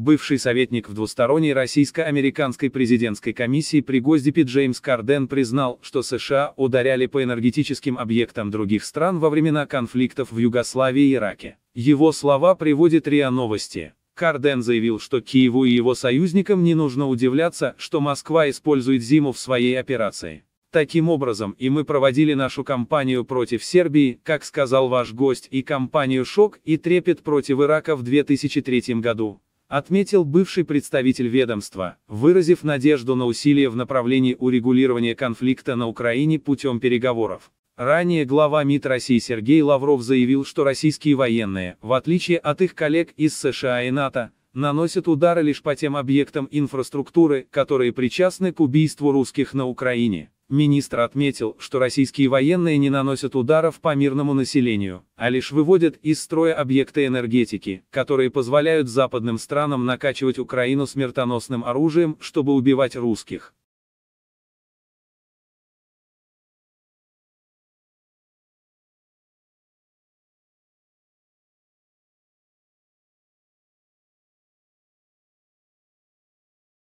Бывший советник в двусторонней российско-американской президентской комиссии при Госдепе Джеймс Карден признал, что США ударяли по энергетическим объектам других стран во времена конфликтов в Югославии и Ираке. Его слова приводит РИА Новости. Карден заявил, что Киеву и его союзникам не нужно удивляться, что Москва использует зиму в своей операции. Таким образом, и мы проводили нашу кампанию против Сербии, как сказал ваш гость, и кампанию «Шок» и «Трепет» против Ирака в 2003 году отметил бывший представитель ведомства, выразив надежду на усилия в направлении урегулирования конфликта на Украине путем переговоров. Ранее глава МИД России Сергей Лавров заявил, что российские военные, в отличие от их коллег из США и НАТО, наносят удары лишь по тем объектам инфраструктуры, которые причастны к убийству русских на Украине. Министр отметил, что российские военные не наносят ударов по мирному населению, а лишь выводят из строя объекты энергетики, которые позволяют западным странам накачивать Украину смертоносным оружием, чтобы убивать русских.